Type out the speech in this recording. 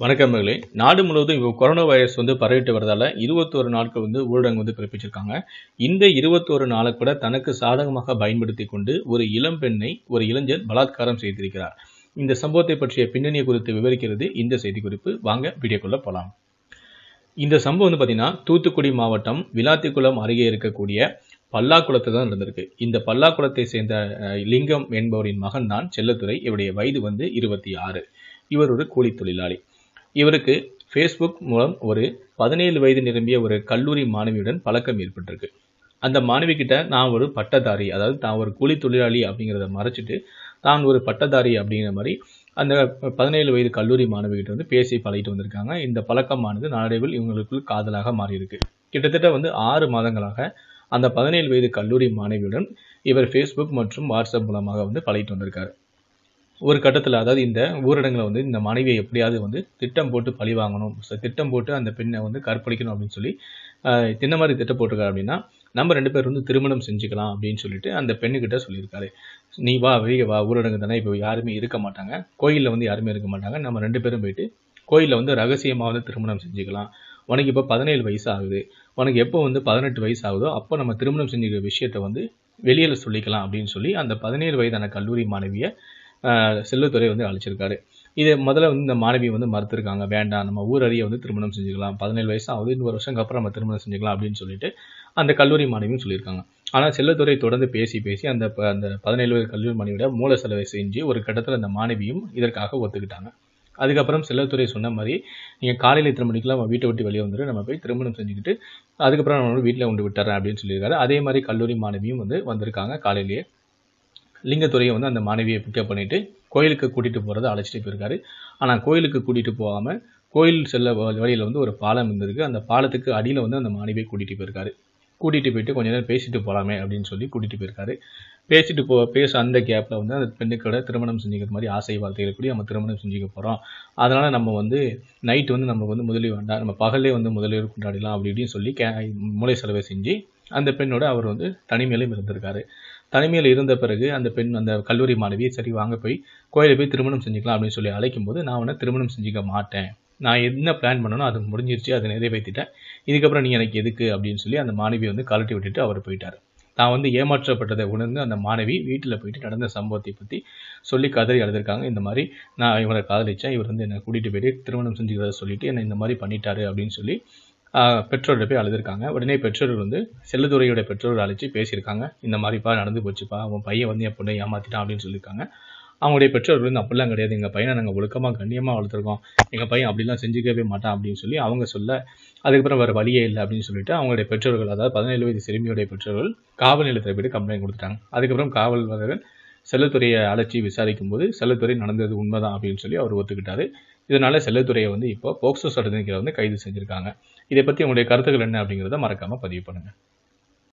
வணக்கமர்களே நாடு முழுவதும் இப்போ கொரோனா வைரஸ் வந்து பரவிட்டு வரதால இருபத்தோரு நாட்கள் வந்து ஊரடங்கு வந்து பிறப்பிச்சிருக்காங்க இந்த இருபத்தோரு நாளை கூட தனக்கு சாதகமாக பயன்படுத்தி கொண்டு ஒரு இளம் பெண்ணை ஒரு இளைஞர் பலாத்காரம் செய்திருக்கிறார் இந்த சம்பவத்தை பற்றிய பின்னணியை குறித்து விவரிக்கிறது இந்த செய்தி குறிப்பு வாங்க வீடியோக்குள்ளே போகலாம் இந்த சம்பவம் வந்து பார்த்தீங்கன்னா தூத்துக்குடி மாவட்டம் விளாத்திக்குளம் அருகே இருக்கக்கூடிய பல்லாக்குளத்தை தான் நடந்திருக்கு இந்த பல்லாக்குளத்தை சேர்ந்த லிங்கம் என்பவரின் மகன் தான் செல்லத்துறை இவருடைய வயது வந்து இருபத்தி ஆறு இவர் ஒரு கூலி தொழிலாளி இவருக்கு ஃபேஸ்புக் மூலம் ஒரு பதினேழு வயது நிரம்பிய ஒரு கல்லூரி மாணவியுடன் பழக்கம் ஏற்பட்டிருக்கு அந்த மாணவி கிட்ட நான் ஒரு பட்டதாரி அதாவது தான் ஒரு கூலி தொழிலாளி அப்படிங்கிறத மறைச்சிட்டு தான் ஒரு பட்டதாரி அப்படிங்கிற மாதிரி அந்த பதினேழு வயது கல்லூரி மாணவிகிட்ட வந்து பேசி பழகிட்டு வந்திருக்காங்க இந்த பழக்கமானது நாளடைவில் இவங்களுக்குள் காதலாக மாறியிருக்கு கிட்டத்தட்ட வந்து ஆறு மாதங்களாக அந்த பதினேழு வயது கல்லூரி மாணவியுடன் இவர் ஃபேஸ்புக் மற்றும் வாட்ஸ்அப் மூலமாக வந்து பழகிட்டு வந்திருக்காரு ஒரு கட்டத்தில் அதாவது இந்த ஊரடங்கில் வந்து இந்த மனைவியை எப்படியாவது வந்து திட்டம் போட்டு பழி வாங்கணும் திட்டம் போட்டு அந்த பெண்ணை வந்து கற்பழிக்கணும் அப்படின்னு சொல்லி தின்ன மாதிரி திட்டம் போட்டிருக்காரு அப்படின்னா நம்ம ரெண்டு பேர் வந்து திருமணம் செஞ்சுக்கலாம் அப்படின்னு சொல்லிட்டு அந்த பெண்ணுக்கிட்ட சொல்லியிருக்காரு நீ வா வெளியே வா ஊரடங்கு தானே இப்போ யாருமே இருக்க மாட்டாங்க கோயிலில் வந்து யாருமே இருக்க மாட்டாங்க நம்ம ரெண்டு பேரும் போயிட்டு கோயிலில் வந்து ரகசியமாக வந்து திருமணம் செஞ்சுக்கலாம் உனக்கு இப்போ பதினேழு வயசு ஆகுது உனக்கு எப்போ வந்து பதினெட்டு வயசு ஆகுதோ அப்போ நம்ம திருமணம் செஞ்சுக்கிற விஷயத்த வந்து வெளியில் சொல்லிக்கலாம் அப்படின்னு சொல்லி அந்த பதினேழு வயதான கல்லூரி மாணவியை செல்வத்துறை வந்து அழைச்சிருக்காரு இதை முதல்ல வந்து இந்த மாணவி வந்து மறுத்துருக்காங்க வேண்டாம் நம்ம ஊர் அறிய வந்து திருமணம் செஞ்சுக்கலாம் பதினேழு வயசு ஆகுது இன்னொரு வருஷம் அப்புறம் நம்ம திருமணம் செஞ்சுக்கலாம் அப்படின்னு சொல்லிட்டு அந்த கல்லூரி மாணவியும் சொல்லியிருக்காங்க ஆனால் செல்வத்துறை தொடர்ந்து பேசி பேசி அந்த அந்த பதினேழு வயது கல்லூரி மாணவியோட மூல செலவை செஞ்சு ஒரு கட்டத்தில் அந்த மாணவியும் இதற்காக ஒத்துக்கிட்டாங்க அதுக்கப்புறம் செல்வத்துறை சொன்ன மாதிரி நீங்கள் காலையில் இத்தனை மணிக்கெலாம் வீட்டை விட்டு வெளியே வந்துட்டு நம்ம போய் திருமணம் செஞ்சுக்கிட்டு அதுக்கப்புறம் நம்ம வீட்டில் கொண்டு விட்டுறேன் அப்படின்னு சொல்லியிருக்காரு அதே மாதிரி கல்லூரி மாணவியும் வந்து வந்திருக்காங்க காலையிலேயே லிங்கத்துறையை வந்து அந்த மாணவியை பிக்கப் பண்ணிவிட்டு கோயிலுக்கு கூட்டிகிட்டு போகிறத அழைச்சிட்டு போயிருக்காரு ஆனால் கோயிலுக்கு கூட்டிகிட்டு போகாமல் கோயில் செல்ல வழியில் வந்து ஒரு பாலம் இருந்திருக்கு அந்த பாலத்துக்கு அடியில் வந்து அந்த மாணவியை கூட்டிகிட்டு போயிருக்காரு கூட்டிகிட்டு போயிட்டு கொஞ்ச நேரம் பேசிட்டு போகலாமே அப்படின்னு சொல்லி கூட்டிகிட்டு போயிருக்காரு பேசிட்டு போ பேச அந்த கேப்பில் வந்து அந்த பெண்ணுக்கோட திருமணம் செஞ்சுக்கிற மாதிரி ஆசை வார்த்தைகள் கூடி நம்ம திருமணம் செஞ்சுக்க போகிறோம் அதனால் நம்ம வந்து நைட்டு வந்து நமக்கு வந்து முதலீடு வேண்டாம் நம்ம பகல்லே வந்து முதலீடு கொண்டாடிலாம் அப்படி இப்படின்னு சொல்லி கே மூளை செலவை செஞ்சு அந்த பெண்ணோட அவர் வந்து தனிமையிலும் இருந்திருக்காரு தனிமையில் இருந்த பிறகு அந்த பெண் அந்த கல்லூரி மாணவி சரி வாங்க போய் கோயிலை போய் திருமணம் செஞ்சுக்கலாம் அப்படின்னு சொல்லி அழைக்கும் போது நான் உன்னை திருமணம் செஞ்சுக்க மாட்டேன் நான் என்ன பிளான் பண்ணணும் அது முடிஞ்சிருச்சு அதை நிறைவேற்றிட்டேன் இதுக்கப்புறம் நீ எனக்கு எதுக்கு அப்படின்னு சொல்லி அந்த மாணவியை வந்து கலட்டி விட்டுட்டு அவர் போயிட்டார் தான் வந்து ஏமாற்றப்பட்டதை உணர்ந்து அந்த மாணவி வீட்டில் போயிட்டு நடந்த சம்பவத்தை பற்றி சொல்லி கதறி எழுதியிருக்காங்க இந்த மாதிரி நான் இவரை காதலிச்சேன் இவர் வந்து என்னை கூட்டிகிட்டு போயிட்டு திருமணம் செஞ்சுக்கிறத சொல்லிட்டு என்னை இந்த மாதிரி பண்ணிட்டாரு அப்படின்னு சொல்லி பெற்றோர்கிட்ட போய் அழுதுருக்காங்க உடனே பெற்றோர்கள் வந்து செல்லதுறையோட பெற்றோர்கள் அழைச்சி பேசியிருக்காங்க இந்த மாதிரிப்பா நடந்து போச்சுப்பா உன் பையன் வந்து என் பொண்ணை ஏமாற்றிட்டான் அப்படின்னு சொல்லியிருக்காங்க அவங்களுடைய பெற்றோர்கள் வந்து அப்படிலாம் கிடையாது எங்கள் பையனை நாங்கள் ஒழுக்கமாக கண்ணியமாக வளர்த்துருக்கோம் எங்கள் பையன் அப்படிலாம் செஞ்சுக்கவே மாட்டான் அப்படின்னு சொல்லி அவங்க சொல்ல அதுக்கப்புறம் வேறு வழியே இல்லை அப்படின்னு சொல்லிட்டு அவங்களுடைய பெற்றோர்கள் அதாவது பதினேழு வயது சிறுமியுடைய பெற்றோர்கள் காவல் நிலையத்தில் போய்ட்டு கம்ப்ளைண்ட் கொடுத்துட்டாங்க அதுக்கப்புறம் காவல் வரவன் செல்லத்துறையை அழைச்சி விசாரிக்கும் போது செல்லத்துறை நடந்தது உண்மைதான் அப்படின்னு சொல்லி அவர் ஒத்துக்கிட்டாரு இதனால செல்லத்துறையை வந்து இப்போ போக்சோ சட்டத்தின் கீழே வந்து கைது செஞ்சுருக்காங்க இதை பத்தி உங்களுடைய கருத்துக்கள் என்ன அப்படிங்கிறத மறக்காம பதிவு பண்ணுங்க